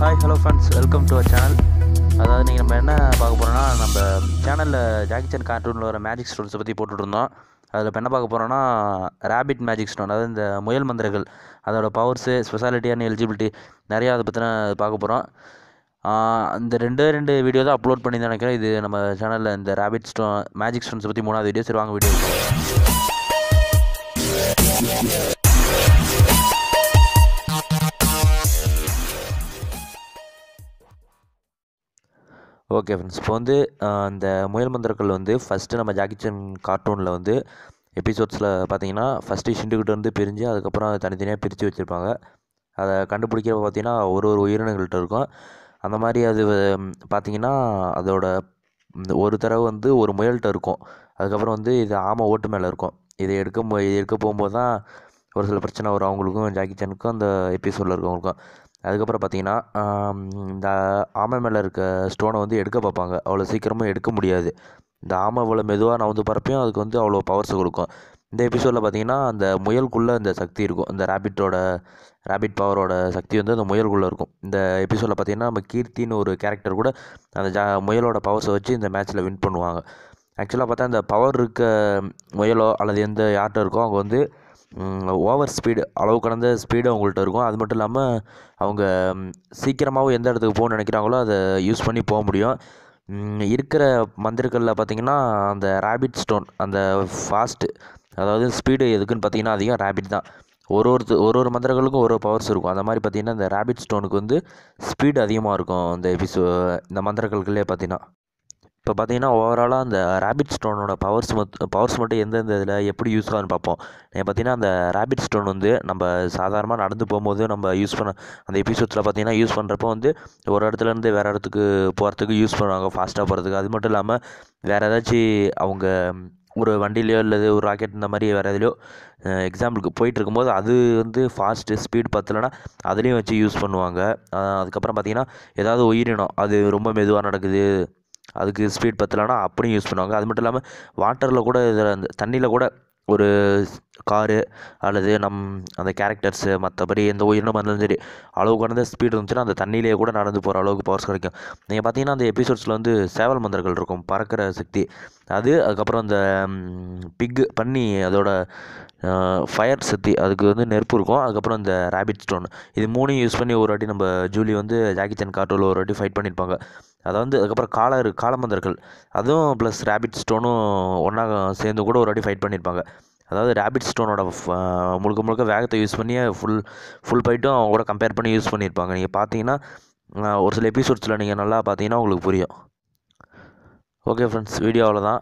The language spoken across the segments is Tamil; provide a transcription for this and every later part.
hi hello friends welcome to our channel அதாவது நீங்கள் நம்ம என்ன பார்க்க போகிறோம்னா நம்ம சேனலில் ஜாக்கிச்சன் கார்ட்டூனில் வர மேஜிக் ஸ்டோன்ஸை பற்றி போட்டுட்ருந்தோம் அதில் இப்போ என்ன பார்க்க போகிறோன்னா ரேபிட் மேஜிக் ஸ்டோன் அதாவது இந்த முயல் மந்திரங்கள் அதோடய பவர்ஸு ஸ்பெஷாலிட்டியான எலிஜிபிலிட்டி நிறையா அதை பற்றின பார்க்க போகிறோம் இந்த ரெண்டு ரெண்டு வீடியோ தான் அப்லோட் பண்ணி நினைக்கிறேன் இது நம்ம சேனலில் இந்த ரேபிட் ஸ்டோன் மேஜிக் ஸ்டோன்ஸை பற்றி மூணாவது வீடியோ சரி வாங்க வீடியோ ஓகே ஃப்ரெண்ட்ஸ் இப்போ வந்து அந்த முயல் மந்திரக்கள் வந்து ஃபஸ்ட்டு நம்ம ஜாக்கிச்சன் கார்ட்டூனில் வந்து எபிசோட்ஸில் பார்த்தீங்கன்னா ஃபஸ்ட்டு ஷிண்டுகிட்ட இருந்து பிரிஞ்சு அதுக்கப்புறம் அதை தனித்தனியாக பிரித்து வச்சுருப்பாங்க அதை கண்டுபிடிக்கிறப்ப பார்த்தீங்கன்னா ஒரு ஒரு உயிரினங்கள்கிட்ட இருக்கும் அந்த மாதிரி அது பார்த்திங்கன்னா அதோட ஒரு தடவை வந்து ஒரு முயல்கிட்ட இருக்கும் அதுக்கப்புறம் வந்து இது ஆமை ஓட்டு மேலே இருக்கும் இதை எடுக்க இது எடுக்க போகும்போது தான் ஒரு சில பிரச்சனை வரும் அவங்களுக்கும் ஜாக்கி அந்த எபிசோடில் இருக்கவங்களுக்கும் அதுக்கப்புறம் பார்த்தீங்கன்னா இந்த ஆமை மேலே இருக்க ஸ்டோனை வந்து எடுக்க பார்ப்பாங்க அவ்வளோ சீக்கிரமாக எடுக்க முடியாது இந்த ஆமை இவ்வளோ மெதுவாக நான் வந்து பரப்பையும் அதுக்கு வந்து அவ்வளோ பவர்ஸ் கொடுக்கும் இந்த எபிசோடில் பார்த்தீங்கன்னா அந்த முயல்குள்ளே இந்த சக்தி இருக்கும் அந்த ரேபிட்டோட ரேபிட் பவரோட சக்தி வந்து அந்த முயல்குள்ளே இருக்கும் இந்த எபிசோடில் பார்த்தீங்கன்னா நம்ம கீர்த்தின்னு ஒரு கேரக்டர் கூட அந்த ஜா முயலோட பவர்ஸை வச்சு இந்த மேட்ச்சில் வின் பண்ணுவாங்க ஆக்சுவலாக பார்த்தா இந்த பவர் இருக்க முயலோ அல்லது எந்த யார்கிட்ட இருக்கோ அவங்க வந்து ஓவர் ஸ்பீடு அளவு கடந்த ஸ்பீடு அவங்கள்ட்ட இருக்கும் அது மட்டும் இல்லாமல் அவங்க சீக்கிரமாகவும் எந்த இடத்துக்கு போகணும்னு நினைக்கிறாங்களோ அதை யூஸ் பண்ணி போக முடியும் இருக்கிற மந்திர்களில் பார்த்திங்கன்னா அந்த ரேபிட் ஸ்டோன் அந்த ஃபாஸ்ட்டு அதாவது ஸ்பீடு எதுக்குன்னு பார்த்திங்கன்னா அதிகம் ரேபிட் தான் ஒரு ஒருத்து ஒரு ஒரு மந்திரங்களுக்கும் ஒரு பவர்ஸ் இருக்கும் அந்த மாதிரி பார்த்திங்கன்னா இந்த ரேபிட் ஸ்டோனுக்கு வந்து ஸ்பீடு அதிகமாக இருக்கும் இந்த எபிசோ இந்த மந்திரங்களுக்குள்ளே பார்த்திங்கன்னா இப்போ பார்த்தீங்கன்னா ஓவராலாக அந்த ரேபிட் ஸ்டோனோட பவர்ஸ் மத் பவர்ஸ் மட்டும் எந்தெந்த இதில் எப்படி யூஸ் ஆகுதுன்னு பார்ப்போம் பார்த்தீங்கன்னா அந்த ரேபிட் ஸ்டோன் வந்து நம்ம சாதாரணமாக நடந்து போகும்போது நம்ம யூஸ் பண்ண அந்த எபிசோட்ஸில் பார்த்தீங்கன்னா யூஸ் பண்ணுறப்போ வந்து ஒரு இடத்துலேருந்து வேறு இடத்துக்கு போகிறதுக்கு யூஸ் பண்ணுவாங்க ஃபாஸ்ட்டாக போகிறதுக்கு அது மட்டும் இல்லாமல் வேறு ஏதாச்சும் அவங்க ஒரு வண்டியிலையோ இல்லை ஒரு ராக்கெட் இந்த மாதிரி வேறு எதுலையோ எக்ஸாம்பிளுக்கு போயிட்டு இருக்கும்போது அது வந்து ஃபாஸ்ட்டு ஸ்பீட் பத்தலைன்னா அதுலேயும் வச்சு யூஸ் பண்ணுவாங்க அதுக்கப்புறம் பார்த்திங்கன்னா ஏதாவது உயிரினம் அது ரொம்ப மெதுவாக நடக்குது அதுக்கு ஸ்பீட் பற்றலன்னா அப்படியும் யூஸ் பண்ணுவாங்க அது மட்டும் இல்லாமல் வாட்டரில் கூட இதில் அந்த தண்ணியில் கூட ஒரு காரு அல்லது நம் அந்த கேரக்டர்ஸு மற்றபடி எந்த உயிரினமாக இருந்தாலும் சரி அளவு கடந்த ஸ்பீடு இருந்துச்சுன்னா அந்த தண்ணியிலே கூட நடந்து போகிற அளவுக்கு பவர்ஸ் கிடைக்கும் நீங்கள் பார்த்தீங்கன்னா அந்த எபிசோட்ஸில் வந்து சேவல் மந்தர்கள் இருக்கும் பறக்கிற சக்தி அது அதுக்கப்புறம் அந்த பிக்கு பண்ணி அதோட ஃபயர் சக்தி அதுக்கு வந்து நெருப்பு இருக்கும் அதுக்கப்புறம் இந்த ரேபிட் ஸ்டோன் இது மூணையும் யூஸ் பண்ணி ஒரு வாட்டி நம்ம ஜூலி வந்து ஜாக்கி சன் காட்டோவில் ஒரு வாட்டி ஃபைட் பண்ணியிருப்பாங்க அதை வந்து அதுக்கப்புறம் காலர் காலமந்தர்கள் அதுவும் ப்ளஸ் ரேபிட் ஸ்டோனும் ஒன்றாக சேர்ந்து கூட ஒரு வாட்டி ஃபைட் பண்ணியிருப்பாங்க அதாவது ரேபிட் ஸ்டோனோட முழுக்க முழுக்க வேகத்தை யூஸ் பண்ணி ஃபுல் ஃபுல் பைட்டும் அவங்க கூட கம்பேர் பண்ணி யூஸ் பண்ணியிருப்பாங்க நீங்கள் பார்த்தீங்கன்னா ஒரு சில எபிசோட்ஸில் நீங்கள் நல்லா பார்த்தீங்கன்னா உங்களுக்கு புரியும் ஓகே ஃப்ரெண்ட்ஸ் வீடியோ அவ்வளோதான்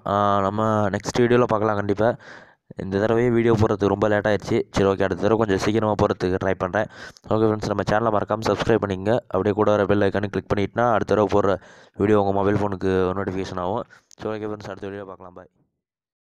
நம்ம நெக்ஸ்ட் வீடியோவில் பார்க்கலாம் கண்டிப்பாக இந்த தடவையே வீடியோ போகிறதுக்கு ரொம்ப லேட்டாகிடுச்சு சரி ஓகே அடுத்த தடவை கொஞ்சம் சீக்கிரமாக போகிறதுக்கு ட்ரை பண்ணுறேன் ஓகே ஃப்ரெண்ட்ஸ் நம்ம சேனலை மறக்காமல் சப்ஸ்கிரைப் பண்ணிங்க அப்படியே கூட வர பெல் ஐக்கானு கிளிக் பண்ணிட்டுனா அடுத்த தடவை போகிற வீடியோ உங்கள் மொபைல் ஃபோனுக்கு நோட்டிஃபிகேஷன் ஆகும் சரி ஓகே ஃப்ரெண்ட்ஸ் அடுத்த வீடியோ பார்க்கலாம் பாய்